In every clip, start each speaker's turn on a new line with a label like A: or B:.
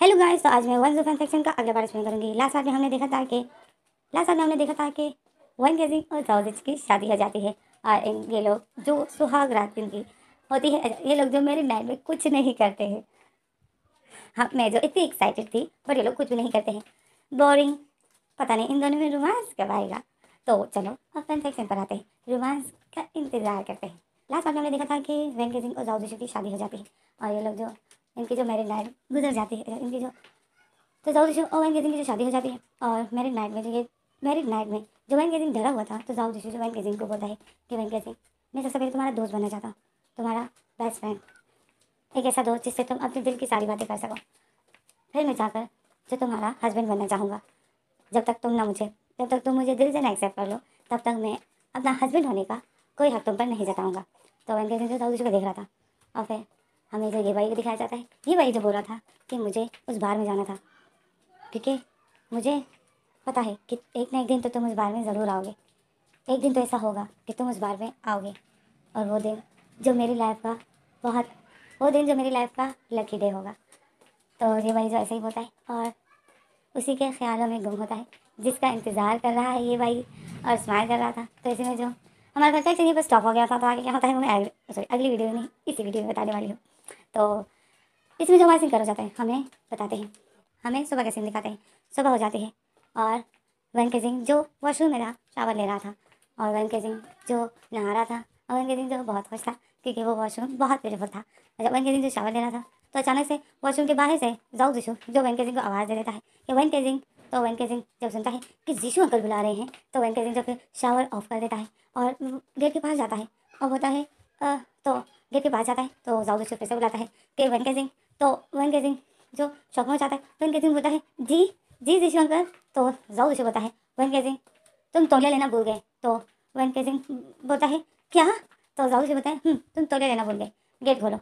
A: Hello guys तो आज मैं वन जोफेन सेक्शन का अगले बार स्पेंड करूँगी लास्ट पार्ट में हमने देखा था कि लास्ट पार्ट में हमने देखा था कि वन गेजिंग और जाउजिज की शादी हो जाती है और इन ये लोग जो सुहाग रात की होती है ये लोग जो मेरे मैं में कुछ नहीं करते हैं हाँ मैं जो इतनी एक्साइटेड थी बट ये लोग कुछ भी नहीं करते हैं बोरिंग पता नहीं इन दोनों में रोमांस कब आएगा तो चलो अब फैन सेक्शन पर आते हैं रोमांस का इंतज़ार करते हैं लास्ट पार्ट में हमने देखा था कि वैन गेजिंग और जाउजिज की शादी हो जाती है और ये लोग जो इनकी जो मैरिड लाइफ गुजर जाती है इनकी जो तो जाऊ यशू और के दिन की जो शादी हो जाती है और मैरिड नाइट में जो ये मैरिड नाइट में जो वैन दिन डरा हुआ था तो जाऊ यशू जो वैन कैसिंग को बोलता है कि वैन कैसिंग मैं सबसे पहले तुम्हारा दोस्त बनना चाहता हूँ तुम्हारा बेस्ट फ्रेंड एक ऐसा दोस्त जिससे तुम अपने दिल की सारी बातें कर सको फिर मैं जाकर जो तुम्हारा हस्बैंड बनना चाहूँगा जब तक तुम ना मुझे जब तक तुम मुझे दिल से ना एक्सेप्ट कर लो तब तक मैं अपना हस्बैंड होने का कोई हक तुम पर नहीं जताऊँगा तो वैन कैसिंग जो जाऊ यशू को देख रहा था और फिर हमेशा ये भाई को दिखाया जाता है ये भाई जो बोला था कि मुझे उस बार में जाना था ठीक है मुझे पता है कि एक ना एक दिन तो तुम उस बार में ज़रूर आओगे एक दिन तो ऐसा होगा कि तुम उस बार में आओगे और वो दिन जो मेरी लाइफ का बहुत वो दिन जो मेरी लाइफ का लकी डे होगा तो ये भाई जो ऐसा ही होता है और उसी के ख्यालों में गुम होता है जिसका इंतज़ार कर रहा है ये भाई और स्माइल कर रहा था तो इसी में जो हमारा घर का चलिए बस स्टॉप हो गया था तो आगे क्या होता है वो मैं सॉरी अगली वीडियो में नहीं इसी वीडियो में बताने वाली हूँ तो इसमें जो हमारे सिंह कर जाता है हमें बताते हैं हमें सुबह के सिंह दिखाते हैं सुबह हो जाती है और वनके सिंह जो वॉशरूम में था शावर ले रहा था और वनके सिंह जो नहा रहा था और वनके सिंह जो बहुत खुश था क्योंकि वो वॉशरूम बहुत ब्यूटीफुल था जब वनके सिंह जो शावर ले रहा था तो अचानक से वॉशरूम के बाहर से जाऊ जीशु जो वनके सिंह को आवाज़ दे देता है कि वनके सिंह तो वनके सिंह जब सुनता है कि जीशु अंकल बुला रहे हैं तो वनके सिंह जो फिर शावर ऑफ कर देता है और गेट के पास जाता है और बोलता है तो गेट के बाहर जाता है तो जाओ जोशी फिर से बुलाता है कि वन सिंह तो वन सिंह जो शौक में जाता है वन सिंह बोलता है जी जी जी शिवंकर तो जाओ उसे बोलता है वन सिंह तुम तोलिया लेना भूल गए तो वन सिंह बोलता है क्या तो जाओ उसे बोलता है हम्म, तुम तोलिया लेना भूल गए गेट खोलो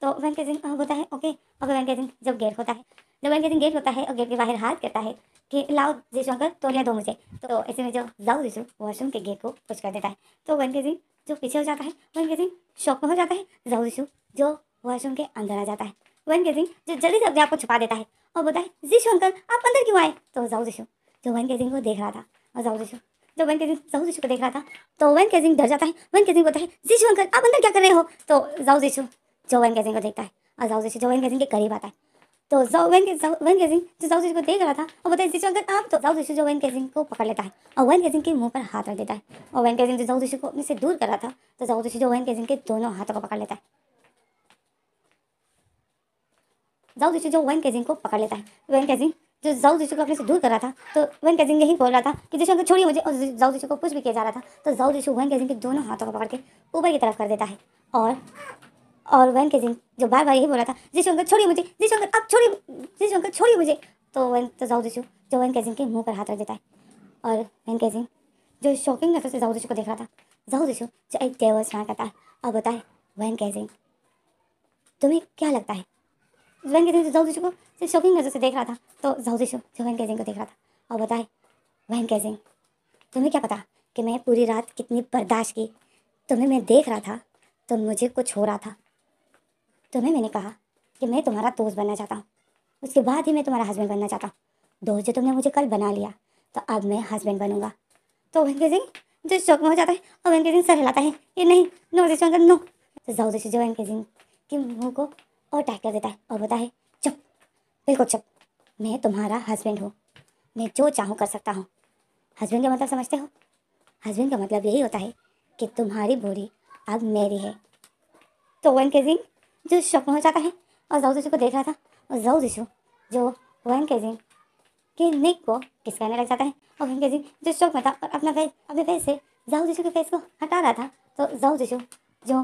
A: तो वन सिंह बोलता है ओके ओके वन सिंह जब गेट होता है जब वन सिंह गेट होता है और गेट के बाहर हाथ करता है कि लाओ जी शिवंकर तोलिया दो मुझे तो ऐसे में जो जाओ जीशु वॉशरूम के गेट को पुश कर देता है तो वन सिंह जो पीछे हो जाता है वन गेजिंग शॉक में हो जाता है जहुशु जो वॉशरूम के अंदर आ जाता है वन गेजिंग जो जल्दी से अपने आपको छुपा देता है और बोलता है जीशु अंकल आप अंदर क्यों आए तो जिशो जो वन गेजिंग को देख रहा था और जिशो जो वन केजिंग जाऊ को देख रहा था तो वन केजिंग डर जाता है वन केजिंग बोलता है जीशु अंकल आप अंदर क्या कर रहे हो तो जाऊ जिशो जो वन केजिंग को देखता है और जाऊ जिशो जो वन केजिंग के करीब आता है तो जाओ वैन के वैन जो साउथ को देख रहा था और बताए जिसो अगर आप तो साउथ इशू जो वैन सिंह को पकड़ लेता है और वैन सिंह के मुंह पर हाथ रख देता है और वैन सिंह जो साउथ इशू को अपने से दूर कर रहा था तो साउथ इशू जो वैन सिंह के दोनों हाथों को पकड़ लेता है जाउद इशू जो वैन सिंह को पकड़ लेता है वैन सिंह जो जाऊ इशू को अपने से दूर कर रहा था तो वैन सिंह यही बोल रहा था कि जिसो अंकल छोड़िए मुझे और जाऊ इशू को पुश भी किया जा रहा था तो जाउद इशू वैन सिंह के दोनों हाथों को पकड़ के ऊपर की तरफ कर देता है और और वैन के जिन जो बार बार यही बोला था जिस अंकल छोड़िए मुझे जिस अंकल अब छोड़िए जिस अंकल छोड़िए मुझे तो वैन तो जाऊ दिशु जो के जिन के मुंह पर हाथ रख देता है और के जिन जो शॉकिंग नजर से जाऊ दिशु को देख रहा था जाऊ दिशु जो एक देवर स्नान करता है और बताए के जिन तुम्हें क्या लगता है वन कैजिंग जो जाऊ दिशु को सिर्फ शॉकिंग नजर से देख रहा था तो जाऊ दिशु जो के जिन को देख रहा था और बताए के जिन तुम्हें क्या पता कि मैं पूरी रात कितनी बर्दाश्त की तुम्हें मैं देख रहा था तो मुझे कुछ हो रहा था तुम्हें मैंने कहा कि मैं तुम्हारा दोस्त बनना चाहता हूँ उसके बाद ही मैं तुम्हारा हस्बैंड बनना चाहता हूँ दोस्त जो तुमने मुझे कल बना लिया तो अब मैं हस्बैंड बनूंगा तो ओवन के सिंह जो शौक में हो जाता है तो ओवन के सिंह सर हिलाता है ये नहीं नो से चौंकन नो तो जाऊ जैसे जो ओवन के सिंह के मुँह को और टाइट कर देता है और बोलता है चुप बिल्कुल चुप मैं तुम्हारा हस्बैंड हूँ मैं जो चाहूँ कर सकता हूँ हस्बैंड का मतलब समझते हो हस्बैंड का मतलब यही होता है कि तुम्हारी बोरी अब मेरी है तो ओवन के सिंह जो शौक में हो जाता है और जाऊ जीशु को देख रहा था और जाऊ जीशु जो वहन केजिंग के नेक को किस करने लग जाता है और वहन केजिंग जो शौक में था और अपना फेस अपने फेस से जाऊ जीशु के फेस को हटा रहा था तो जाऊ जीशु जो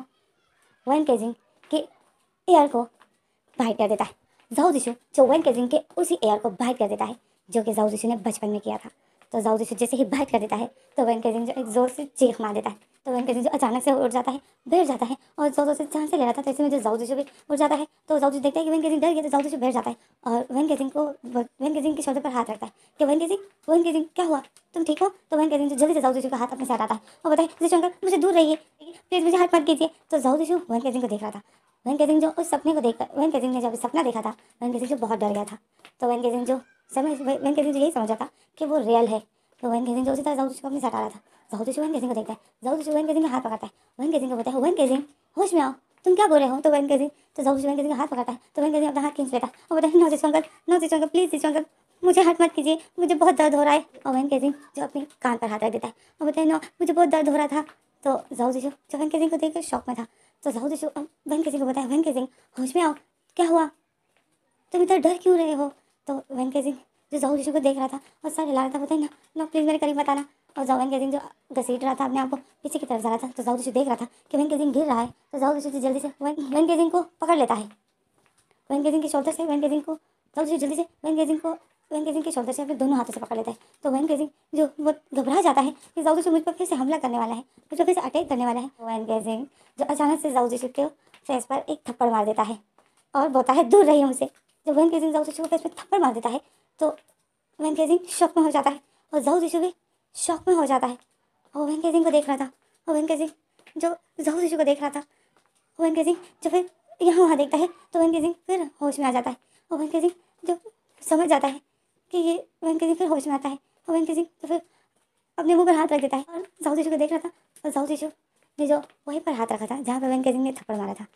A: वहन केजिंग के एयर को बाइट कर देता है जाऊ जीशु जो वहन केजिंग के उसी एयर को बाइट कर देता है जो कि जाऊ जीशु ने बचपन में किया था तो जाऊ जीशु जैसे ही बाइट कर देता है तो वहन केजिंग जो एक ज़ोर से चीख मार देता है तो वेंकटेश जो अचानक से उठ जाता है बैठ जाता है और सौजो से जान से ले रहा था तो इसमें जो जाऊ भी उठ जाता है तो जाऊजू देखता है कि सिंह डर गया तो जाऊजू बैठ जाता है और सिंह को सिंह के शोल्डर पर हाथ रखता है कि वेंकटेश सिंह क्या हुआ तुम ठीक हो तो जो जल्दी से जाऊ का हाथ अपने साथ आता है और बताए जिस शंकर मुझे दूर रहिए प्लीज़ मुझे हाथ मत कीजिए तो जाऊजू वेंकटेश को देख रहा था सिंह जो उस सपने को देखकर सिंह ने जब सपना देखा था सिंह जो बहुत डर गया था तो सिंह जो समय सिंह जो यही समझा था कि वो रियल है तो वहन गेजिंग जो उसी जाऊ को अपने सटा रहा था जाऊ जोशी वहन गेजिंग को देखता है जाऊ जोशी वहन गेजिंग का हाथ पकड़ता है वहन गेजिंग को बोलता है वहन गेजिंग होश में आओ तुम क्या बोल रहे हो तो वहन गेजिंग तो जाऊ जोशी वहन गेजिंग का हाथ पकड़ता है तो वहन गेजिंग अपना हाथ खींच लेता है और बोलता है नौ जीशो नौ जीशो प्लीज़ जीशो मुझे हट मत कीजिए मुझे बहुत दर्द हो रहा है और वहन गेजिंग जो अपने कान पर हाथ रख देता है और बोलता है नो मुझे बहुत दर्द हो रहा था तो जाऊ जीशो जो वहन गेजिंग को देखकर शौक में था तो जाऊ जीशो वहन गेजिंग को बताया है वहन गेजिंग होश में आओ क्या हुआ तुम इतना डर क्यों रहे हो तो वहन गेजिंग जो जहू शीशु को देख रहा था और सर हिला रहा था बताइए ना ना प्लीज़ मेरे करीब बताना और जहन कैसिंग जो घसीट रहा था अपने आप को पीछे की तरफ जा रहा था तो जहू शीशु देख रहा था कि वैन गेजिंग गिर रहा है तो जहू शीशु जल्दी से वैन गेजिंग को पकड़ लेता है वैन कैसिंग के शोल्डर से वैन कैसिंग को जहू शीशु जल्दी से वैन गेजिंग को वैन गेजिंग के शोल्डर से अपने दोनों हाथों से पकड़ लेता है तो वैन गेजिंग जो वो घबरा जाता है कि जाऊजी से मुझ पर फिर से हमला करने वाला है मुझ पर फिर से अटैक करने वाला है वैन गेजिंग जो अचानक से जाऊजी शिव के फेस पर एक थप्पड़ मार देता है और बोलता है दूर रही हमसे जब वैन गेजिंग जाऊजी शिव को फेस पर थप्पड़ मार देता है तो वैन सिंह शौक में हो जाता है और जहू शिशु भी शौक में हो जाता है और वैन सिंह को देख रहा था और वैन सिंह जो जहू शिशु को देख रहा था वैन सिंह जो फिर यहाँ वहाँ देखता है तो वैन सिंह फिर होश में आ जाता है और वैन सिंह जो समझ जाता है कि ये वैन सिंह फिर होश में आता है और वैन सिंह तो फिर अपने मुँह पर हाथ रख देता है और जहू ऋषु को देख रहा था और जहू ऋषु ने जो वहीं पर हाथ रखा था जहाँ पर वैन सिंह ने थप्पड़ मारा था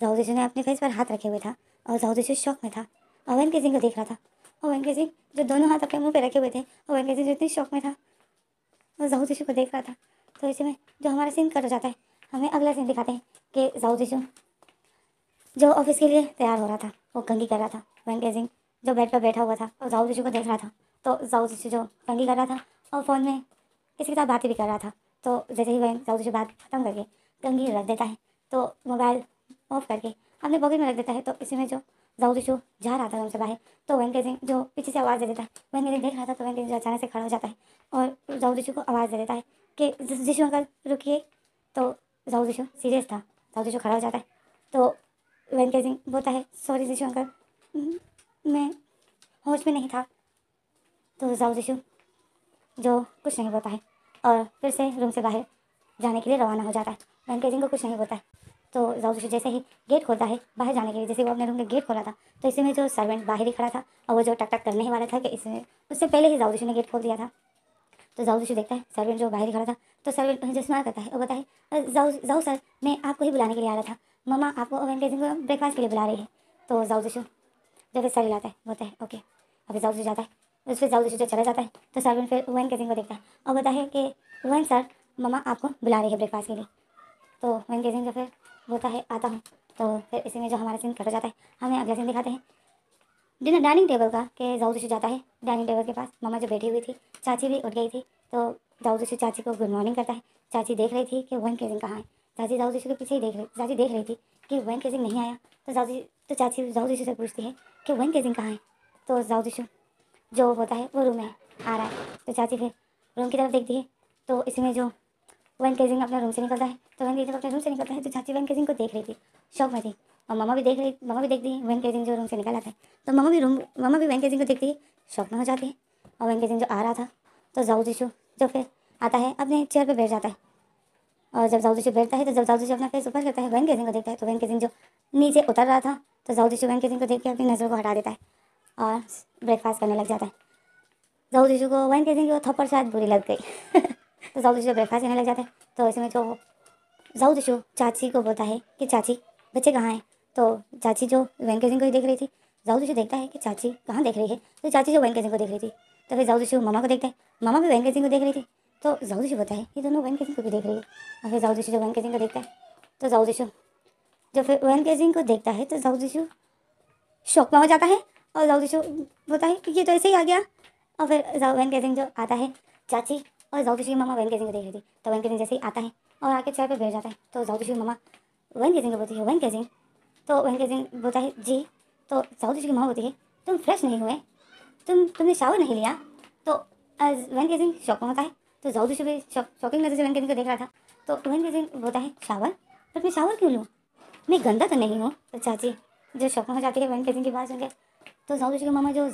A: जहू ऋषु ने अपने फेस पर हाथ रखे हुए था और जहू ऋषु शौक में था और वैन सिंह को देख रहा था और वेंकट सिंह जो दोनों हाथ अपने मुंह पे रखे हुए थे और वेंकट सिंह जो इतनी शौक में था वो जाऊ जीशु को देख रहा था तो इसी में जो हमारा सीन कट हो जाता है हमें अगला सीन दिखाते हैं कि जाऊ जीशु जो ऑफिस के लिए तैयार हो रहा था वो कंगी कर रहा था वेंकट सिंह जो बेड पर बैठा हुआ था और जाऊ जीशु को देख रहा था तो जाऊ जीशु जो कंगी कर रहा था और फ़ोन में किसी के साथ बातें भी कर रहा था तो जैसे ही वह जाऊ जीशु बात खत्म करके कंगी रख देता है तो मोबाइल ऑफ करके अपने पॉकेट में रख देता है तो इसी में जो जाऊ जा रहा था रूम से बाहर तो वैन कैसिंग जो पीछे से आवाज़ दे देता है वैन कैसिंग देख रहा था तो वैन अचानक से खड़ा हो जाता है और जाऊ को आवाज़ दे देता है कि जिशु अंकल रुकी तो जाऊ सीरियस था जाऊ खड़ा हो जाता है तो वैन कैसिंग बोलता है सॉरी जिशु अंकल मैं होश में नहीं था तो जाऊ जो कुछ नहीं बोलता है और फिर से रूम से बाहर जाने के लिए रवाना हो जाता है वैन को कुछ नहीं बोलता है तो जाऊसू जैसे ही गेट खोलता है बाहर जाने के लिए जैसे वो अपने रूम का गेट खोला था तो इसी में जो सर्वेंट बाहर ही खड़ा था और वो जो टक टक करने वाला था कि इसमें उससे पहले ही जाऊसू ने गेट खोल दिया था तो जाऊ देखता है सर्वेंट जो बाहर ही खड़ा था तो सर्वेंट जो स्मार करता है और बताए जाऊ सर मैं आपको ही बुलाने के लिए आ रहा था मम्मा आपको ओवन ब्रेकफास्ट के लिए बुला रही है तो जाऊ ऋषि जब सर लाता है बोलता है ओके अभी जाऊ जाता है उस पर जाऊ ऋषि चला जाता है तो सर्वेंट फिर ओवन केजिंग को देखता है और बताए कि ओवन सर मम्मा आपको बुला रही है ब्रेकफास्ट के लिए तो ओवन जो फिर होता है आता हूँ तो फिर इसी में जो हमारा सीन कट हो जाता है हमें अगला सीन दिखाते हैं डिनर डाइनिंग टेबल का कि जाऊ जाता है डाइनिंग टेबल के पास मम्मा जो बैठी हुई थी चाची भी उठ गई थी तो जाऊ चाची को गुड मॉर्निंग करता है चाची देख रही थी कि वन केजिंग कहाँ है चाची जाऊ के पीछे ही देख रही चाची देख रही थी कि वन केजिंग नहीं आया तो जाऊ तो चाची जाऊ से पूछती है कि वन केजिंग कहाँ है तो जाऊ जो होता है वो रूम में आ रहा है तो चाची फिर रूम की तरफ देखती है तो इसमें जो वैन केजिंग अपने रूम से निकलता है तो वैन केजिंग अपने रूम से निकलता है तो चाची वैन केजिंग को देख रही थी शौक में थी और मामा भी देख रही मामा भी देखती है वैन केजिंग जो रूम से निकल आता है तो मामा भी रूम मामा भी वैन केजिंग को देखती है शौक में हो जाती है और वैन केजिंग जो आ रहा था तो जाऊ जीशु जो फिर आता है अपने चेयर पर बैठ जाता है और जब जाऊ जीशु बैठता है तो जब जाऊ जीशु अपना फेस ऊपर करता है वैन केजिंग को देखता है तो वैन केजिंग जो नीचे उतर रहा था तो जाऊ जीशु वैन केजिंग को देख के अपनी नज़र को हटा देता है और ब्रेकफास्ट करने लग जाता है जाऊ जीशु को वैन केजिंग को थप्पड़ शायद बुरी लग गई तो जाऊद इशू ब्रेकफास्ट करने लग जाता है तो इसमें तो तो जो जाऊ इशू चाची को बोलता है कि चाची बच्चे कहाँ हैं तो चाची जो वेंकट सिंह को ही देख रही थी जाऊ इशू तो देखता है कि चाची कहाँ देख रही है तो चाची जो वैन सिंह को देख रही थी तो फिर जाऊद इशू मामा को देखता है मामा भी वेंकट सिंह को देख रही थी तो जाऊ इशू बोलता है ये दोनों वैन सिंह को भी देख रही है और फिर जाऊ इशू जो वेंकट सिंह को देखता है तो जाऊ इशू जब फिर वैन सिंह को देखता है तो जाऊ इशू शौक में हो जाता है और जाऊ इशू बोलता है कि ये तो ऐसे ही आ गया और फिर वैन सिंह जो आता है चाची और जाऊ की तो मामा वैन के सिंह को देख रही थी तो वैन के सिंह जैसे ही आता है और आके चाय पर बैठ जाता है तो जाऊ की तो मामा वैन के सिंह को बोलती है वैन के सिंह तो वैन के सिंह बोलता है जी तो जाऊ की तो मामा बोलती है तुम फ्रेश नहीं हुए तुम तुमने शावर नहीं लिया तो वैन के सिंह शौक में होता है तो जाऊ भी शौक शॉकिंग नजर से वैन के सिंह को देख रहा था तो वैन के सिंह बोलता है शावर बट मैं शावर क्यों लूँ मैं गंदा तो नहीं हूँ तो चाची जो शौक में हो जाती है वैन के सिंह की बात सुनकर तो जाऊ की मामा जो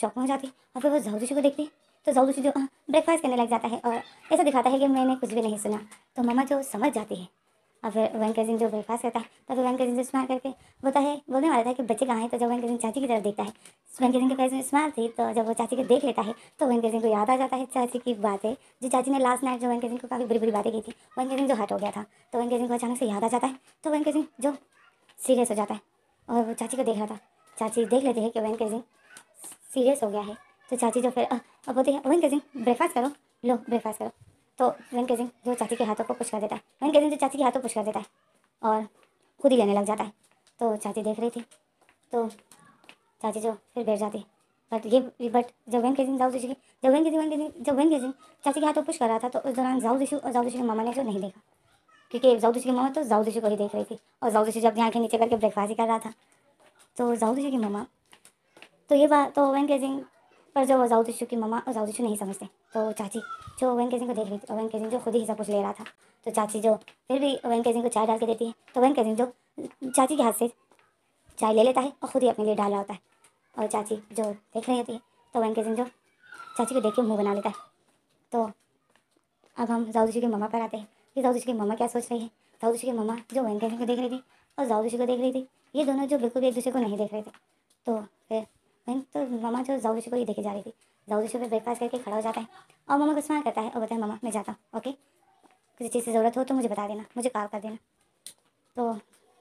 A: शौक में हो जाती है और फिर वो जाऊ को देखती है तो जाऊ जो ब्रेकफास्ट करने लग जाता है और ऐसा दिखाता है कि मैंने कुछ भी नहीं सुना तो मम्मा जो समझ जाती है और फिर वैन कजिन जो ब्रेकफास्ट करता है तो फिर वैन कजिन जो स्मार करके बोलता है बोलने वाला था कि बच्चे कहाँ हैं तो जब वैन कजिन चाची की तरफ देखता है वैन कजिन के फेस में स्मार थी तो जब वो चाची को देख लेता है तो वैन कजिन को याद आ जाता है चाची की बातें जो चाची ने लास्ट नाइट जो वैन कजिन को काफ़ी बुरी बुरी बातें की थी वैन कजिन जो हट हो गया था तो वैन कजिन को अचानक से याद आ जाता है तो वैन कजिन जो सीरियस हो जाता है और वो चाची को देख रहा था चाची देख लेते हैं कि वैन कजिन सीरियस हो गया है तो चाची जो फिर अब बोलती है वन कजिन ब्रेकफास्ट करो लो ब्रेकफास्ट करो तो वन कजिन जो चाची के हाथों को पुश कर देता है वन कजिन जो चाची के हाथों पुश कर देता है और खुद ही लेने लग जाता है तो चाची देख रही थी तो चाची जो फिर बैठ जाती बट ये बट जब वन केजिंग जाऊ जोशी की जब वन केजिंग वन केजिंग जब वन केजिंग चाची के हाथों पुश कर रहा था तो उस दौरान जाऊ जोशी तो और जाऊ जोशी तो के मामा ने जो नहीं देखा क्योंकि जाऊ जोशी तो की मामा तो जाऊ जोशी को ही देख रही थी और जाऊ जोशी जब यहाँ के नीचे करके ब्रेकफास्ट ही कर रहा था तो जाऊ जोशी की मामा तो ये बात तो वन केजिंग पर जो जाऊद इशू की मम्मा और जाऊद इशू नहीं समझते तो चाची जो ओवन केजिंग को देख रही थी ओवन तो केजिंग जो खुद ही सब कुछ ले रहा था तो चाची जो फिर भी ओवन केजिंग को चाय डाल के देती है तो ओवन केजिंग जो चाची के हाथ से चाय ले लेता है और खुद ही अपने लिए डाल रहा होता है और चाची जो देख रही होती है तो ओवन केजिंग जो चाची को देख के मुँह बना लेता है तो अब हम जाऊद इशू की मम्मा पर आते हैं कि जाऊद इशू की मम्मा क्या सोच रही है जाऊद इशू की मम्मा जो ओवन केजिंग को देख रही थी और जाऊद इशू को देख रही थी ये दोनों जो बिल्कुल भी एक दूसरे को नहीं देख रहे थे तो फिर नहीं तो मामा जो जाऊजी को ही देखे जा रही थी जाऊजी पर ब्रेकफास्ट करके खड़ा हो जाता है और मामा को स्मार करता है और बताया मामा मैं जाता हूँ ओके किसी चीज़ की ज़रूरत हो तो मुझे बता देना मुझे कॉल कर देना तो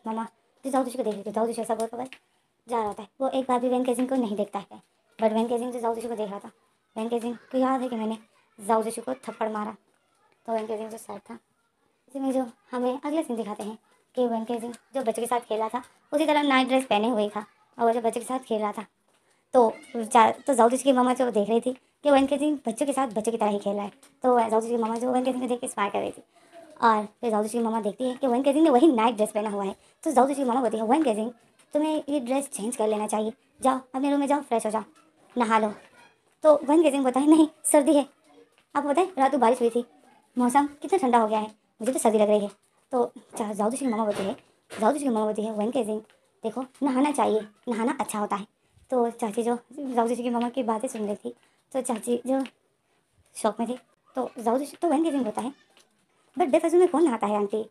A: मामा जो जाऊजी को देख लेती जाऊजी ऐसा बोलता बस जा रहा होता है वो एक बार भी वैन केजिंग को नहीं देखता है बट वैन केजिंग जो जाऊ को देख रहा था वैन सिंह को याद है कि मैंने जाऊजी को थप्पड़ मारा तो वैन सिंह जो सर था इसी में जो हमें अगले दिन दिखाते हैं कि वैन केजिंग जो बच्चे के साथ खेला था उसी तरह नाइट ड्रेस पहने हुए था और वो जो बच्चे के साथ खेल रहा था तो तो जाऊदी तो की मामा जो देख रही थी कि के कहती बच्चों के साथ बच्चों की तरह ही खेल रहा है तो जी तो की मामा जो वैन कहती देख के स्मार कर रही थी और फिर जाऊदी तो की मामा देखती है कि के कहती ने वही नाइट ड्रेस पहना हुआ है तो जाऊदी की मामा बोलती है वैन कहती तुम्हें ये ड्रेस चेंज कर लेना चाहिए जाओ अपने रूम में जाओ फ्रेश हो जाओ नहा लो तो वन के सिंह है नहीं सर्दी है आप बताए रात को बारिश हुई थी मौसम कितना ठंडा हो गया है मुझे तो सर्दी लग रही है तो जाऊदू सिंह मामा बोलती है जाऊदू सिंह मामा बोलती है वन के सिंह देखो नहाना चाहिए नहाना अच्छा होता है तो चाची जो जाऊ जी की मम्मा की बातें सुन रही थी तो चाची जो शौक में थी तो जाऊ जी तो वहन गेविंग होता है बट बेफजूल में कौन नहाता है आंटी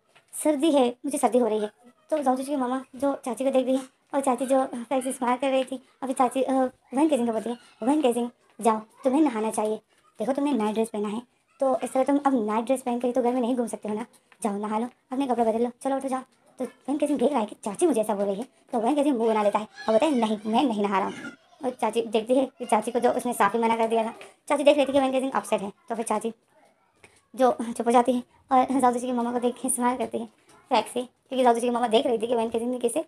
A: सर्दी है मुझे सर्दी हो रही है तो जाऊ जी की मामा जो चाची को देख रही है और चाची जो फैक्स स्मार कर रही थी अभी चाची वहन गेजिंग को बोलती है वहन गेजिंग जाओ तुम्हें नहाना चाहिए देखो तुमने नाइट ड्रेस पहना है तो इस तरह तुम अब नाइट ड्रेस पहन कर तो घर में नहीं घूम सकते हो ना जाओ नहा लो अपने कपड़े बदल लो चलो उठो जाओ तो वैन कैसे देख रहा है कि चाची मुझे ऐसा बोल रही है तो वैन कैसे मुँह बना लेता है और बताए नहीं मैं नहीं नहा रहा हूँ और चाची देखती है कि चाची को जो उसने साफ ही मना कर दिया था चाची देख लेती है कि कैसे अपसेट है तो फिर चाची जो चुप हो जाती है और साधु जी की मामा को देख के स्मार करती है फैक से क्योंकि साधु जी की मामा देख रही थी कि वैन कैसे ने कैसे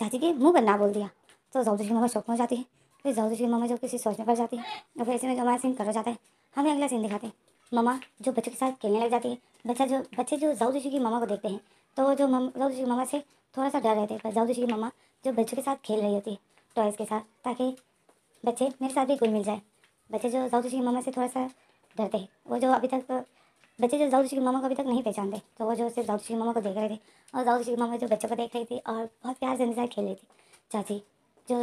A: चाची के मुँह पर ना बोल दिया तो साधु जी की मामा शौक हो जाती है फिर साधु जी की मामा जो किसी सोचने पर जाती है और फिर ऐसे में जो हमारा सीन कर जाता है हमें अगला सीन दिखाते हैं मामा जो बच्चों के साथ खेलने लग जाती है बच्चा जो बच्चे जो साउथ जी की मामा को देखते हैं तो जो मम जादूशी की मामा से थोड़ा सा डर रहे थे पर जादूशी की तो मामा जो बच्चों के साथ खेल रही होती टॉयज़ के साथ ताकि बच्चे मेरे साथ भी घुल मिल जाए बच्चे जो जादूशी की तो मामा से थोड़ा सा डरते हैं वो जो अभी तक बच्चे जो जादूशी की तो मामा को अभी तक नहीं पहचानते तो वो जो सिर्फ जाऊ की मामा को देख रहे थे और जादूशी की मामा जो बच्चों को देख रही थी और बहुत प्यार से उनके साथ खेल रही थी चाची जो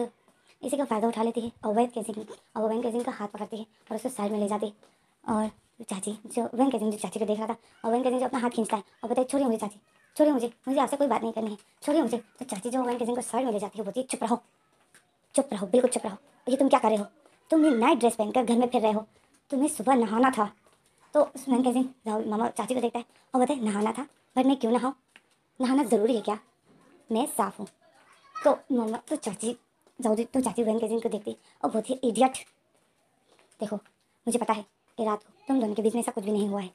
A: इसी का फ़ायदा उठा लेती है और वैन कैसिंग और वैन कैसिंग का हाथ पकड़ती है और उसको साइड में ले जाती है और चाची जो वैन कैसिंग जो चाची को देख रहा था और वैन कैसिंग जो अपना हाथ खींचता है और बताए छोड़ी मुझे चाची छोड़े मुझे मुझे आपसे कोई बात नहीं करनी है छोड़े मुझे तो चाची जो मोबाइल किसी को साइड में ले जाती है बोलती है चुप रहो चुप रहो बिल्कुल चुप रहो ये तुम क्या कर रहे हो तुम ये नाइट ड्रेस पहनकर घर में फिर रहे हो तुम्हें सुबह नहाना था तो मैंने कैसे राहुल मामा चाची को देखता है और बताए नहाना था बट मैं क्यों नहाऊँ नहाना ज़रूरी है क्या मैं साफ हूँ तो मामा तो चाची जाऊदी तो चाची बहन कैसे को देखती और बहुत ही इडियट देखो मुझे पता है कि रात को तुम दोनों के बीच में ऐसा कुछ भी नहीं हुआ है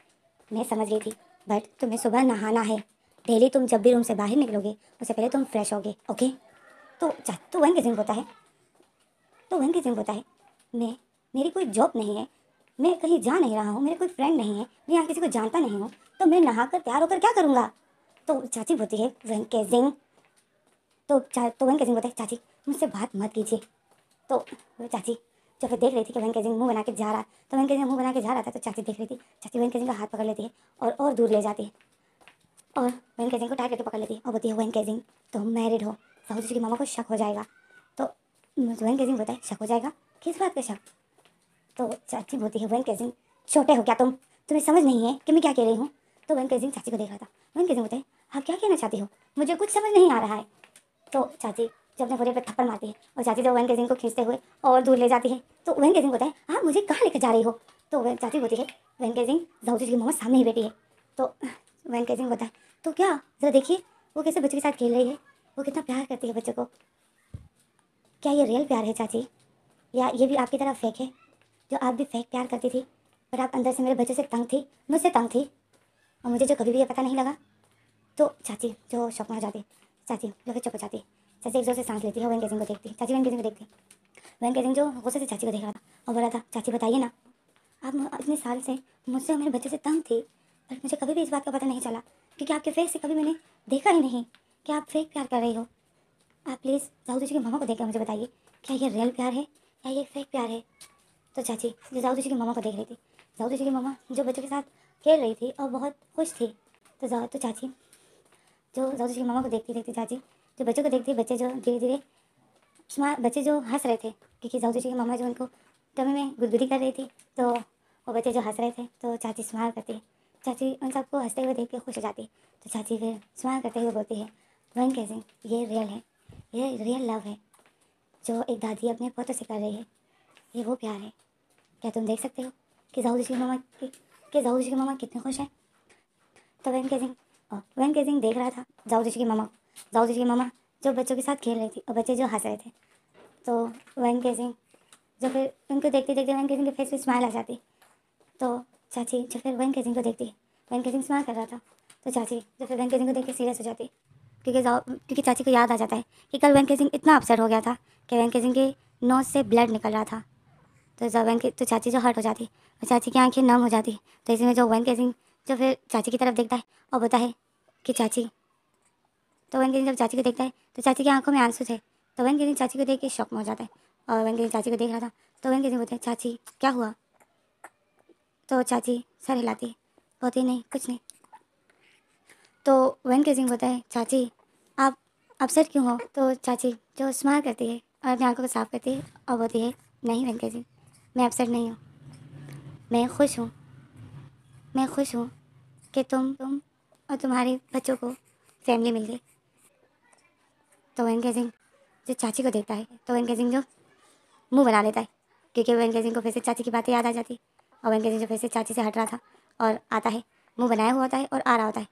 A: मैं समझ गई थी बट तुम्हें सुबह नहाना है डेली तुम जब भी रूम से बाहर निकलोगे उससे पहले तुम फ्रेश होगे ओके तो तो वन किस्म होता है तो वन किस्म होता है मैं मेरी कोई जॉब नहीं है मैं कहीं जा नहीं रहा हूँ मेरे कोई फ्रेंड नहीं है मैं यहाँ किसी को जानता नहीं हूँ तो मैं नहा कर तैयार होकर क्या करूँगा तो चाची बोलती है वन केजिंग तो चा तो वन केजिंग बोलते हैं चाची मुझसे बात मत कीजिए तो चाची जो फिर देख रही थी कि वन केजिंग मुँह बना के जा रहा तो वन केजिंग मुँह बना के जा रहा था तो चाची देख रही थी चाची वन का हाथ पकड़ लेती है और और दूर ले जाती है और वहीन कैजिंग को टाइट करके पकड़ लेती है और बोलती है वैन कैजिंग तुम मैरिड हो साहू जी की मामा को शक हो जाएगा तो वैन कैजिंग बोलता है शक हो जाएगा किस बात का शक तो चाची बोलती है वैन कैजिंग छोटे हो क्या तुम तुम्हें समझ नहीं है कि मैं क्या कह रही हूँ तो वैन कैजिंग चाची को देख रहा था वैन कैजिंग बोलते हैं आप क्या कहना चाहती हो मुझे कुछ समझ नहीं आ रहा है तो चाची जब अपने बुरे पर थप्पड़ मारती है और चाची तो वैन कैजिंग को खींचते हुए और दूर ले जाती है तो वैन कैजिंग बोलता है हाँ मुझे कहाँ लेकर जा रही हो तो वह चाची बोलती है कैजिंग जाऊ जी की मोहम्मद सामने ही बैठी है तो वैन कैजिंग बोलता है तो क्या ज़रा देखिए वो कैसे बच्चों के साथ खेल रही है वो कितना प्यार करती है बच्चों को क्या ये रियल प्यार है चाची या ये भी आपकी तरह फेक है जो आप भी फेक प्यार करती थी पर आप अंदर से मेरे बच्चों से तंग थी मुझसे तंग थी और मुझे जो कभी भी ये पता नहीं लगा तो चाची जो शौक में हो जाती चाची जो फिर चुप हो जाती चाची एक जोर से सांस लेती है वैन गेजिंग को देखती चाची वैन को देखती वैन गेजिंग जो गुस्से से चाची को देख रहा था और बोला था चाची बताइए ना आप इतने साल से मुझसे मेरे बच्चे से तंग थी पर मुझे कभी भी इस बात का पता नहीं चला क्योंकि आपके फेस से कभी मैंने देखा ही नहीं कि आप फेक प्यार कर रही हो आप प्लीज़ जाऊ जी की मामा को देखकर मुझे बताइए क्या ये रियल प्यार है या ये फेक प्यार है तो चाची जो जाऊ जी की मामा को देख रही थी जाऊ जी की मामा जो बच्चों के साथ खेल रही थी और बहुत खुश थी तो जाओ तो चाची जो जाऊ जी की मामा को देखती देखती चाची जो बच्चों को देखती बच्चे जो धीरे धीरे बच्चे जो हंस रहे थे क्योंकि जाऊ जी की मामा जो उनको टमी में गुदगुदी कर रही थी तो वो बच्चे जो हंस रहे थे तो चाची स्मार करती चाची उन सबको हंसते हुए देख के खुश हो जाती है तो चाची फिर स्माइल करते हुए बोलती है वन कैसे ये रियल है ये रियल लव है जो एक दादी अपने पोतों से कर रही है ये वो प्यार है क्या तुम देख सकते हो कि जाहू जी की मामा की कि जाहू जी के मामा कितने खुश हैं तो वैन केजिंग वैन केजिंग देख रहा था जाहू जी की मामा जाहू जी की मामा जो बच्चों के साथ खेल रही थी और बच्चे जो हंस रहे थे तो वैन केजिंग जो फिर उनको देखते देखते वैन केजिंग के फेस पे स्माइल आ जाती तो चाची जब फिर वैन केजिंग को देखती है वैन केजिंग स्मार कर रहा था तो चाची जब फिर वैन केजिंग को देख के सीरियस हो जाती है क्योंकि क्योंकि चाची को याद आ जाता है कि कल वैन केजिंग इतना अपसेट हो गया था कि वैन केजिंग के नोज से ब्लड निकल रहा था तो जब वैन तो चाची जो हर्ट हो जाती और चाची की आंखें नम हो जाती तो इसमें जो वैन केजिंग जो फिर चाची की तरफ देखता है और बोलता है कि चाची तो वैन केजिंग जब चाची को देखता है तो चाची की आंखों में आंसू थे तो वैन केजिंग चाची को देख के शौक में हो जाता है और वैन केजिंग चाची को देख रहा था तो वैन केजिंग बोलते हैं चाची क्या हुआ तो चाची सर हिलाती बोलती नहीं कुछ नहीं तो वन सिंह बोलता है चाची आप अपसेट क्यों हो तो चाची जो स्मार करती है और अपनी आंखों को साफ करती है और बोलती है नहीं वन सिंह मैं अपसेट नहीं हूँ मैं खुश हूँ मैं खुश हूँ कि तुम तुम और तुम्हारे बच्चों को फैमिली मिल गई तो वन सिंह जो चाची को देखता है तो वन सिंह जो मुँह बना लेता है क्योंकि वन सिंह को फिर से चाची की बातें याद आ जाती है ओवन केजिन जो फिर से चाची से हट रहा था और आता है मुंह बनाया हुआ होता है और आ रहा होता है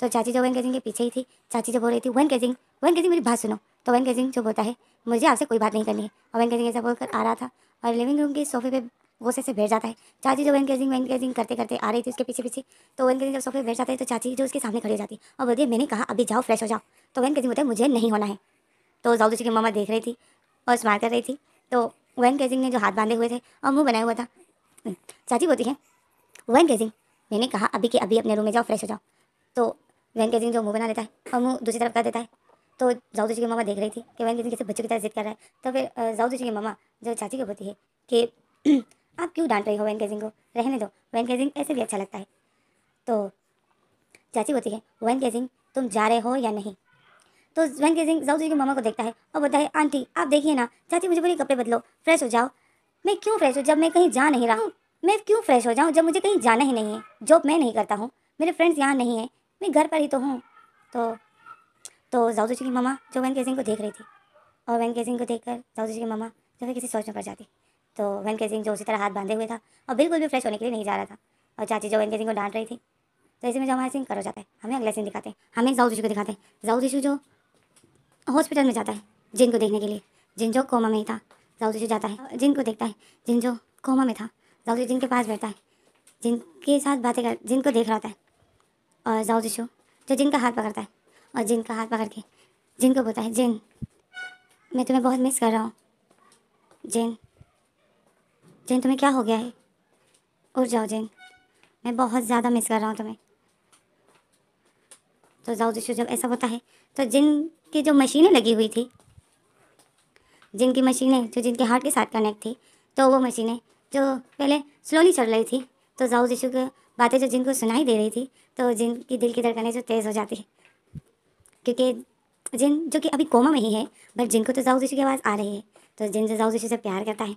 A: तो चाची जो वन केजिंग के पीछे ही थी चाची जो बोल रही थी वन केजिंग वन केजिंग मेरी बात सुनो तो वन केजिंग जो बोलता है मुझे आपसे कोई बात नहीं करनी है और वन केजिंग ऐसा बोलकर आ रहा था और लिविंग रूम के सोफे पे वो से बैठ जाता है चाची जो वैन केजिंग वैन केजिंग करते करते आ रही थी उसके पीछे पीछे तो वन केजिंग जब सोफे बैठ जाते हैं तो चाची जो उसके सामने खड़ी जाती है और बोलती है मैंने कहा अभी जाओ फ्रेश हो जाओ तो वैन केजिंग बोलते मुझे नहीं होना है तो जाऊ जी की मामा देख रही थी और स्मार कर रही थी तो वैन केजिंग ने जो हाथ बांधे हुए थे और मुँह बनाया हुआ था हम्म। चाची बोलती है वैन सिंह मैंने कहा अभी कि अभी अपने रूम में जाओ फ्रेश हो जाओ तो वैन सिंह जो मुँह बना देता है और मुँह दूसरी तरफ कर देता है तो जाऊ जी की मामा देख रही थी कि वैन सिंह किसी बच्चों की तरह जिद कर रहा है तो फिर जाऊ जी की मामा जो चाची को बोलती है कि आप क्यों डांट रही हो वैन सिंह को रहने दो वैन सिंह ऐसे भी अच्छा लगता है तो चाची बोलती है वैन सिंह तुम जा रहे हो या नहीं तो वैन सिंह जाऊ जी की मामा को देखता है और बोलता है आंटी आप देखिए ना चाची मुझे बोलिए कपड़े बदलो फ्रेश हो जाओ मैं क्यों फ्रेश हूँ जब मैं कहीं जा नहीं रहा हूँ मैं क्यों फ्रेश हो जाऊँ जब मुझे कहीं जाना ही नहीं है जॉब मैं नहीं करता हूँ मेरे फ्रेंड्स यहाँ नहीं है मैं घर पर ही तो हूँ तो तो जाऊदू की तो मामा जो वैन को देख रही थी और वैन केसिंग को देख कर जाऊदू की तो मामा जो है किसी सोच में पड़ जाती तो वैन केसिंग जो उसी तरह हाथ बांधे हुए था और बिल्कुल भी फ्रेश होने के लिए नहीं जा रहा था और चाची जो वैन को डांट रही थी तो ऐसे में जो हमारा सिंह करो जाता है हमें अगला सिंह दिखाते हैं हमें जाऊदू को दिखाते हैं जाऊदू जो हॉस्पिटल में जाता है जिनको देखने के लिए जिन जो कोमा में ही था जाऊजी तो जाता है जिन को देखता है जिन जो कोमा में था जाऊजी तो जिन के पास बैठता है जिनके साथ बातें कर जिनको देख रहा था और जाऊजी तो शो जो जिनका हाथ पकड़ता है और जिनका हाथ पकड़ के जिनको बोलता है जिन मैं तुम्हें बहुत मिस कर रहा हूँ जिन जिन तुम्हें क्या हो गया है उठ जाओ जिन मैं बहुत ज़्यादा मिस कर रहा हूँ तुम्हें तो जाओ जिशु जब ऐसा होता है तो जिन की जो मशीनें लगी हुई थी जिनकी मशीनें जो जिनके हार्ट के साथ कनेक्ट थी तो वो मशीनें जो पहले स्लोली चल रही थी तो जाऊ यीशु की बातें जो जिनको सुनाई दे रही थी तो जिनकी दिल की धड़कनें जो तेज़ हो जाती है क्योंकि जिन जो कि अभी कोमा में ही है बट जिनको तो जाऊ यीशु की आवाज़ आ रही है तो जिन जो जाऊ यीशु से प्यार करता है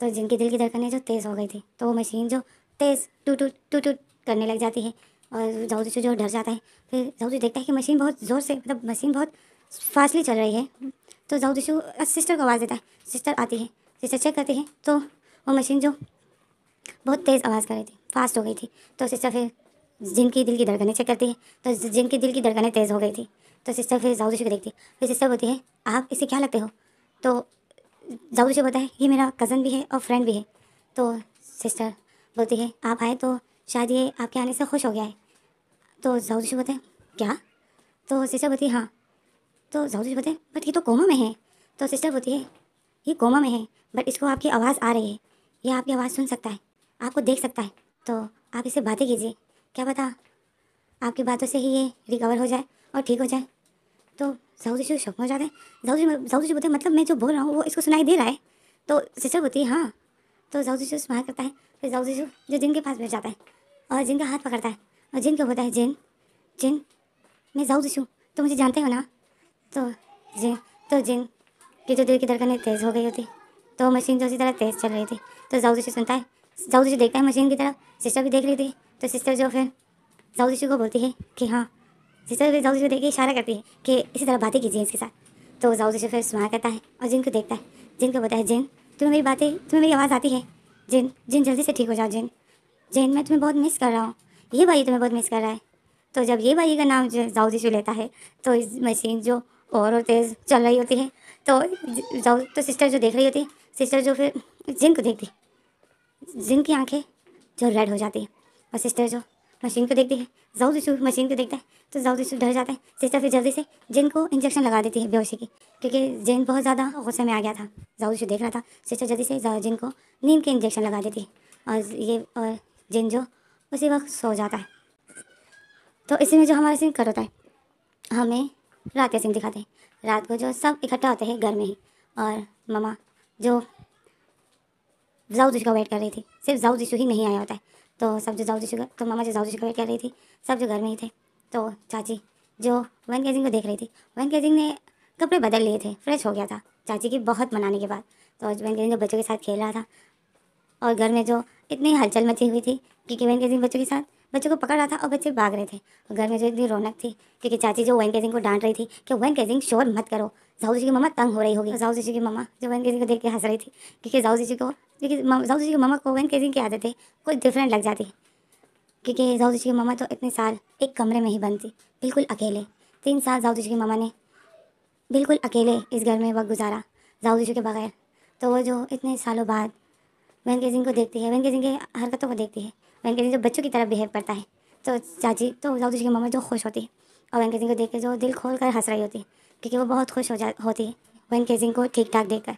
A: तो जिनकी दिल की धड़कनें जो तेज़ हो गई थी तो वो मशीन जो तेज़ टू टू टू टूट करने लग जाती है और जाऊ जो डर जाता है फिर जाऊ देखता है कि मशीन बहुत ज़ोर से मतलब मशीन बहुत फास्टली चल रही है तो जाऊँ जैसे सिस्टर को आवाज़ देता है सिस्टर आती है सिस्टर चेक करती है तो वो मशीन जो बहुत तेज़ आवाज़ कर रही थी फास्ट हो गई थी तो सिस्टर फिर जिनकी दिल की धड़कने चेक करती है तो जिनकी दिल की धड़कने तेज़ हो गई थी तो सिस्टर फिर जाऊ जिशु को देखती है फिर सिस्टर बोलती है आप इसे क्या लगते हो तो जाऊ जिशु बोलता है ये मेरा कज़न भी है और फ्रेंड भी है तो सिस्टर बोलती है आप आए तो शायद ये आपके आने से खुश हो गया है तो जाऊ जिशु बोलते हैं क्या तो सिस्टर बोलती है हाँ तो जाऊ जी बोलते हैं बट ये तो कोमा में है तो सिस्टर बोलती है ये कोमा में है बट इसको आपकी आवाज़ आ रही है यह आपकी आवाज़ सुन सकता है आपको देख सकता है तो आप इससे बातें कीजिए क्या पता आपकी बातों से ही ये रिकवर हो जाए और ठीक हो जाए तो जाऊ जी शौक हो जाता है जाऊ जी जाऊ जी बोलते हैं मतलब मैं जो बोल रहा हूँ वो इसको सुनाई दे रहा है तो सिस्टर बोलती है हाँ तो जाऊ जी स्मार करता है फिर जाऊ जी जो जिनके पास बैठ जाता है और जिनका हाथ पकड़ता है और जिनका होता है जिन जिन मैं जाऊ जी तो मुझे जानते हो ना तो जिन तो जिन की जो दिल की धड़कने तेज़ हो गई होती तो मशीन जो उसी तरह तेज़ चल रही थी तो जाऊ जी सुनता है जाऊ जी देखता है मशीन की तरफ सिस्टर भी देख रही थी तो सिस्टर जो फिर जाऊ जी को बोलती है कि हाँ सिस्टर भी जाऊ जी को देख के इशारा करती है कि इसी तरह बातें कीजिए इसके साथ तो जाऊ जी फिर सुना करता है और जिन को देखता है जिन को बोलता है जिन तुम्हें मेरी बातें तुम्हें मेरी आवाज़ आती है जिन जिन जल्दी से ठीक हो जाओ जिन जिन मैं तुम्हें बहुत मिस कर रहा हूँ ये भाई तुम्हें बहुत मिस कर रहा है तो जब ये भाई का नाम जो जाऊ जी लेता है तो इस मशीन जो और तेज़ चल रही होती है तो जाओ तो सिस्टर जो देख रही होती है सिस्टर जो फिर जिन को देखती जिन की आंखें जो रेड हो जाती है और सिस्टर जो मशीन को देखती है जाऊ दिशु मशीन को देखता है तो जाऊ दिशु डर जाता है सिस्टर फिर जल्दी से जिन को इंजेक्शन लगा देती है बेहोशी की क्योंकि जिन बहुत ज़्यादा गुस्से में आ गया था जाऊ दिशु देख रहा था सिस्टर जल्दी से जिन को नींद के इंजेक्शन लगा देती है और ये और जिन जो उसी वक्त सो जाता है तो इसी में जो हमारा सिंह कर होता है हमें रात का सीन दिखाते हैं रात को जो सब इकट्ठा होते हैं घर में ही और ममा जो जाऊ इशू का वेट कर रही थी सिर्फ जाऊद इशू ही नहीं आया होता है तो सब जो जाऊद इशू का तो मामा जो जाऊ इशू का वेट कर रही थी सब जो घर में ही थे तो चाची जो वन केजिंग को देख रही थी वन केजिंग ने कपड़े बदल लिए थे फ्रेश हो गया था चाची की बहुत मनाने के बाद तो वन केजिंग जो बच्चों के साथ खेल रहा था और घर में जो इतनी हलचल मची हुई थी कि वन केजिंग बच्चों के साथ बच्चों को पकड़ रहा था और बच्चे भाग रहे थे घर में जो इतनी रौनक थी क्योंकि चाची जो वैन केजिंग को डांट रही थी कि वैन केजिंग शोर मत करो जाऊ जी की मम्मा तंग हो रही होगी जाऊ जी की मम्मा जो वैन केजिंग को देख के हंस रही थी क्योंकि जाऊ जी को क्योंकि जाऊ जी की मम्मा को वैन केजिंग की आदत है कुछ डिफरेंट लग जाती क्योंकि जाऊ जी की मम्मा तो इतने साल एक कमरे में ही बंद थी बिल्कुल अकेले तीन साल जाऊ जी की मम्मा ने बिल्कुल अकेले इस घर में वक्त गुजारा जाऊ जी के बगैर तो वो जो इतने सालों बाद वैन केजिंग को देखती है वैन केजिंग की हरकतों को देखती है वेंकट सिंह जो बच्चों की तरह बिहेव करता है तो चाची तो साउथ जी की मम्मा जो खुश होती है और वेंकट सिंह को देख के जो दिल खोल कर हंस रही होती है क्योंकि वो बहुत खुश हो जा होती है वेंकट सिंह को ठीक ठाक देख कर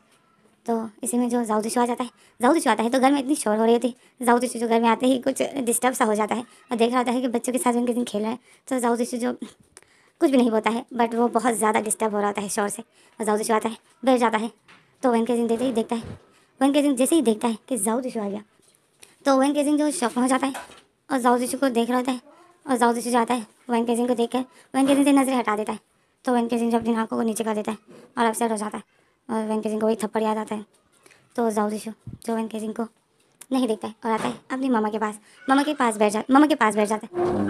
A: तो इसी में जो जाऊद शो आ जाता है जाऊद शो आता है तो घर में इतनी शोर हो रही होती है जाऊदू जो घर में आते ही कुछ डिस्टर्ब सा हो जाता है और देख रहा होता है कि बच्चों के साथ उनके दिन खेल रहे हैं तो जाऊदू जो कुछ भी नहीं बोलता है बट वो बहुत ज़्यादा डिस्टर्ब हो रहा है शोर से और शो आता है बैठ जाता है तो वन के दिन देते ही देखता है वन के दिन जैसे ही देखता है कि शो आ गया तो वैन केजिंग जो शौक हो जाता है और जाओजीशू को देख रहा होता है और जाओजीशू जाता है वैन केजिंग को देख कर वैन केसिंग से नज़रें हटा देता है तो वैन केजिंग जो अपनी आंखों को नीचे कर देता है और अपसेट हो जाता है और वैन केजिंग को वही थप्पड़ याद आता है तो जाओजीशू जो वैन केजिंग को नहीं देखता है और आता है अपनी मामा के पास मामा के पास बैठ जा मामा के पास बैठ जाता है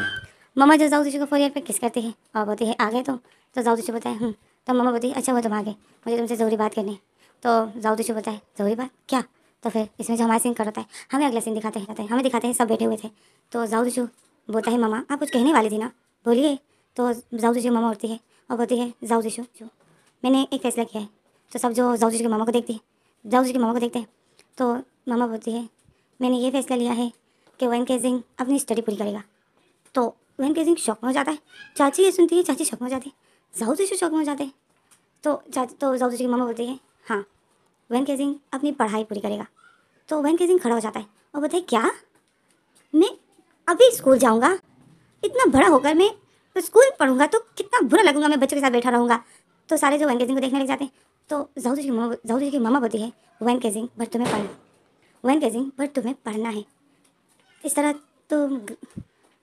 A: मामा जो जाऊदीशू को फोरियर पर किस करती है और बोलती है आ गए तो, तो जाऊदीशू बोलता बताए हम्म। तो मामा बोलती है अच्छा वो तुम तो आ गए मुझे तुमसे ज़रूरी बात करनी है तो जाऊ बोलता बताए ज़रूरी बात क्या तो फिर इसमें जो हमारा सीन कर होता है हमें अगला सीन दिखाते हैं हमें दिखाते हैं सब बैठे हुए थे तो जाऊद जो बोलता है मामा आप कुछ कहने वाले थे ना बोलिए तो जाऊद जो मामा उठती है और बोलती है जाऊद जो मैंने एक फैसला किया है तो सब जो जाऊद के मामा को देखती है जाऊद के मामा को देखते हैं तो मामा बोलती है मैंने ये फैसला लिया है कि वन केजिंग अपनी स्टडी पूरी करेगा तो वन केजिंग शौक में हो जाता है चाची ये सुनती है चाची शौक में हो जाती है जाऊद शौक में हो जाते हैं तो चाची तो जाऊद के मामा बोलती है हाँ वैन केजिंग अपनी पढ़ाई पूरी करेगा तो वैन केसिंग खड़ा हो जाता है और बताए क्या मैं अभी स्कूल जाऊँगा इतना बड़ा होकर मैं स्कूल पढ़ूंगा तो कितना बुरा लगूंगा मैं बच्चों के साथ बैठा रहूँगा तो सारे जो वैन केजिंग को देखने लग जाते हैं तो जाऊदी की जहूदी की मामा बोलती है वैन केसिंग बट तुम्हें पढ़ना वैन केसिंग बट तुम्हें पढ़ना है इस तरह तो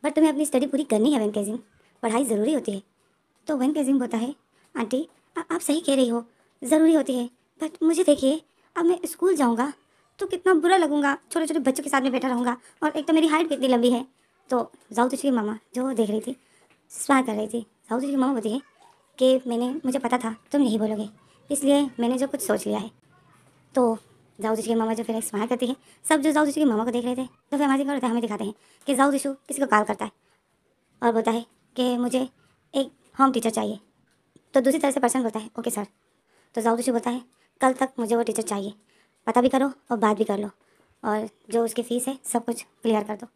A: बट तुम्हें अपनी स्टडी पूरी करनी है वैन केसिंग पढ़ाई ज़रूरी होती है तो वैन केसिंग बोलता है आंटी आप सही कह रही हो ज़रूरी होती है बट मुझे देखिए अब मैं स्कूल जाऊँगा तो कितना बुरा लगूंगा छोटे छोटे बच्चों के साथ में बैठा रहूँगा और एक तो मेरी हाइट कितनी लंबी है तो जाऊ तुझ तो की मामा जो देख रही थी स्वाद कर रही थी जाऊ तुझ तो की मामा है कि मैंने मुझे पता था तुम नहीं बोलोगे इसलिए मैंने जो कुछ सोच लिया है तो जाऊ जिशू तो मामा जो फिर एक करती है सब जो जाऊ जिशू मामा को देख रहे थे तो फिर हमारे करते हमें दिखाते हैं कि जाऊ जिशू किसी को कॉल करता है और बोलता है कि मुझे एक होम टीचर चाहिए तो दूसरी तरह से पर्सन बोलता है ओके सर तो जाऊ जिशू बोलता है कल तक मुझे वो टीचर चाहिए पता भी करो और बात भी कर लो और जो उसकी फ़ीस है सब कुछ क्लियर कर दो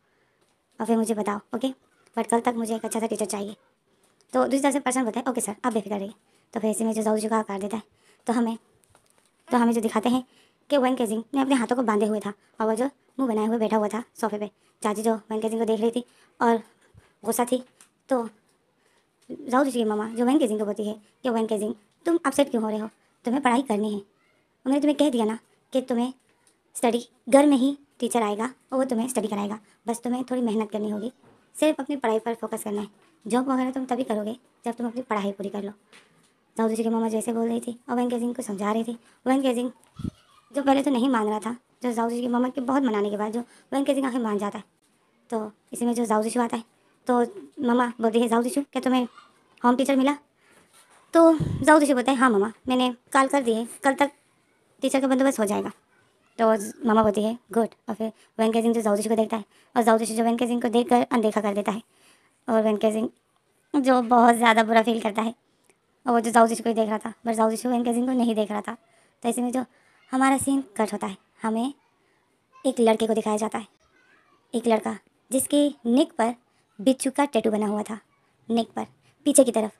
A: और फिर मुझे बताओ ओके बट कल तक मुझे एक अच्छा सा टीचर चाहिए तो दूसरी तरह से पर्सन बताए ओके सर आप बेफिक्र रहिए तो फिर इसी में जो जाऊ जुगा कर देता है तो हमें तो हमें जो दिखाते हैं कि वन केजिंग ने अपने हाथों को बांधे हुए था और वो जो मुँह बनाए हुए बैठा हुआ था सोफे पे चाची जो वन केजिंग को देख रही थी और गुस्सा थी तो जाऊ जी की मामा जो वन केजिंग को बोलती है कि वन केजिंग तुम अपसेट क्यों हो रहे हो तुम्हें पढ़ाई करनी है उन्होंने तुम्हें कह दिया ना कि तुम्हें स्टडी घर में ही टीचर आएगा और वो तुम्हें स्टडी कराएगा बस तुम्हें थोड़ी मेहनत करनी होगी सिर्फ अपनी पढ़ाई पर फोकस करना है जॉब वगैरह तुम तभी करोगे जब तुम अपनी पढ़ाई पूरी कर लो दाऊदी जी के मामा जैसे बोल रही थी और वैन कैजिंग को समझा रही थी वैन कैजिंग जो पहले तो नहीं मान रहा था जो जी के मामा के बहुत मनाने के बाद जो वैन सिंह आखिर मान जाता है तो इसी में जो जाऊजीशु आता है तो मामा बोलती है जाऊजीशु क्या तुम्हें होम टीचर मिला तो जाऊजीशु बोलते हैं हाँ मामा मैंने कॉल कर दिए कल तक टीचर का बंदोबस्त हो जाएगा तो मामा बोलती है गुड और फिर वेंके सिंह जो तो जाऊदी को देखता है और जाऊदी जो वेंके सिंह को देख कर अनदेखा कर देता है और वेंकट सिंह जो बहुत ज़्यादा बुरा फील करता है और वो जो जाऊजी को ही देख रहा था बट जाऊजी वेंके सिंह को नहीं देख रहा था तो ऐसे में जो हमारा सीन कट होता है हमें एक लड़के को दिखाया जाता है एक लड़का जिसके नेक पर बिच्छू का टैटू बना हुआ था नेक पर पीछे की तरफ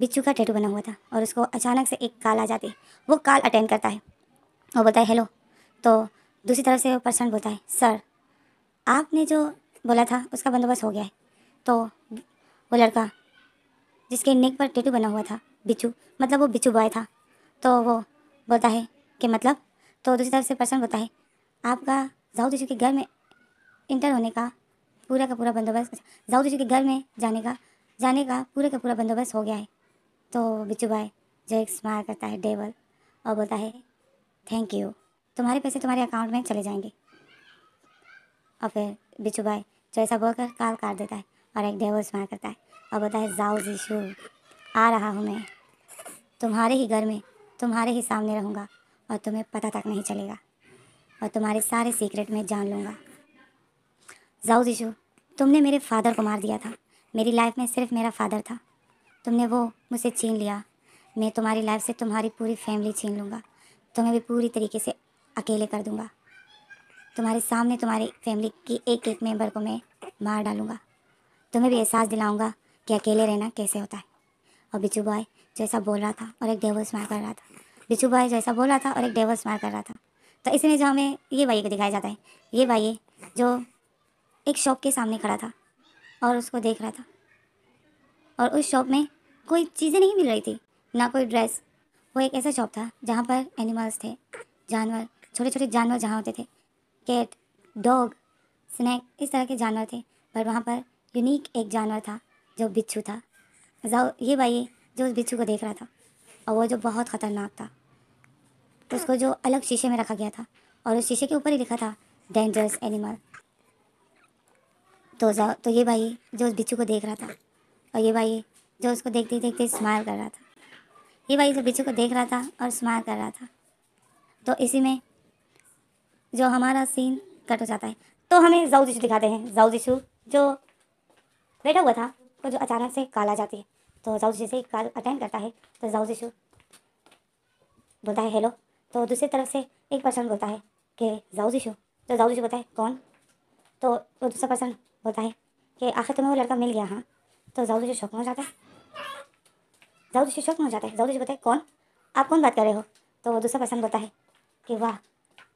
A: बिच्छू का टैटू बना हुआ था और उसको अचानक से एक काल आ जाती है वो काल अटेंड करता है और बोलता है हेलो तो दूसरी तरफ से वो पर्सन बोलता है सर आपने जो बोला था उसका बंदोबस्त हो गया है तो वो लड़का जिसके नेक पर टैटू बना हुआ था बिच्छू मतलब वो बिच्छू बॉय था तो वो बोलता है कि मतलब तो दूसरी तरफ से पर्सन बोलता है आपका जाऊ जीशु के घर में इंटर होने का पूरा का पूरा बंदोबस्त जाऊ जीशु के घर में जाने का जाने का पूरा का पूरा बंदोबस्त हो गया है तो बिच्छू भाई एक स्मार करता है डेवल और बोलता है थैंक यू तुम्हारे पैसे तुम्हारे अकाउंट में चले जाएंगे और फिर बिच्छू भाई जो ऐसा बोलकर काल काट देता है और एक डेवल स्मार करता है और बोलता है जाओ जीशु आ रहा हूँ मैं तुम्हारे ही घर में तुम्हारे ही सामने रहूँगा और तुम्हें पता तक नहीं चलेगा और तुम्हारे सारे सीक्रेट मैं जान लूँगा जाओ जीशु तुमने मेरे फादर को मार दिया था मेरी लाइफ में सिर्फ मेरा फादर था तुमने वो मुझसे छीन लिया मैं तुम्हारी लाइफ से तुम्हारी पूरी फैमिली छीन लूँगा तुम्हें भी पूरी तरीके से अकेले कर दूँगा तुम्हारे सामने तुम्हारी फैमिली की एक एक मेंबर को मैं मार डालूँगा तुम्हें भी एहसास दिलाऊँगा कि अकेले रहना कैसे होता है और बिचू बॉय जो ऐसा बोल रहा था और एक डेवल मार कर रहा था बिचू बॉय जो ऐसा बोल रहा था और एक डेवल मार कर रहा था तो इसमें जो हमें ये भाई को दिखाया जाता है ये भाई जो एक शॉप के सामने खड़ा था और उसको देख रहा था और उस शॉप में कोई चीज़ें नहीं मिल रही थी ना कोई ड्रेस वो एक ऐसा शॉप था जहाँ पर एनिमल्स थे जानवर छोटे छोटे जानवर जहाँ होते थे कैट डॉग स्नैक इस तरह के जानवर थे पर वहाँ पर यूनिक एक जानवर था जो बिच्छू था जाओ ये भाई जो उस बिच्छू को देख रहा था और वो जो बहुत ख़तरनाक था उसको जो अलग शीशे में रखा गया था और उस शीशे के ऊपर ही लिखा था डेंजरस एनिमल तो जाओ तो ये भाई जो उस बिच्छू को देख रहा था और ये भाई जो उसको देखते देखते स्माइल कर रहा था ये भाई जो बिच्छू को देख रहा था और स्माइल कर रहा था तो इसी में जो हमारा सीन कट हो जाता है तो हमें जाऊ दिखाते हैं जाऊ जिशू जो बैठा हुआ था तो जो अचानक से काल आ जाती है तो जाऊ जिशू से काल अटेंड करता है तो जाऊ जिशू बोलता है हेलो तो दूसरी तरफ से एक पर्सन बोलता है कि जाऊ जिशू तो जाऊ जिशू बोलता है कौन तो वो दूसरा पर्सन बोलता है कि आखिर तुम्हें वो लड़का मिल गया हाँ तो जाऊ जिशू शौक हो जाता है जाऊद उसे शौक में हो जाता है जाऊद उसे बताए कौन आप कौन बात कर रहे हो तो वो दूसरा पर्सन बोलता है कि वाह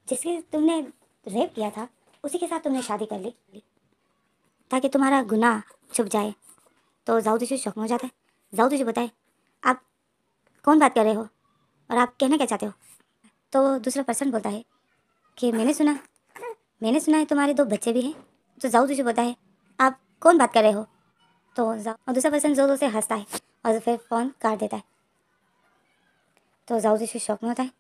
A: जिसके तुमने रेप किया था उसी के साथ तुमने शादी कर ली ताकि तुम्हारा गुनाह छुप जाए तो जाऊद उसे शौक में हो जाता है जाऊद उसे बताए आप कौन बात कर रहे हो और आप कहना क्या चाहते हो तो दूसरा पर्सन बोलता है कि मैंने सुना मैंने सुना है तुम्हारे दो बच्चे भी हैं तो जाऊद उसे बोलता है आप कौन बात कर रहे हो तो और दूसरा पर्सन जोर से हंसता है और फिर फ़ोन काट देता है तो जाऊ से शौक में होता है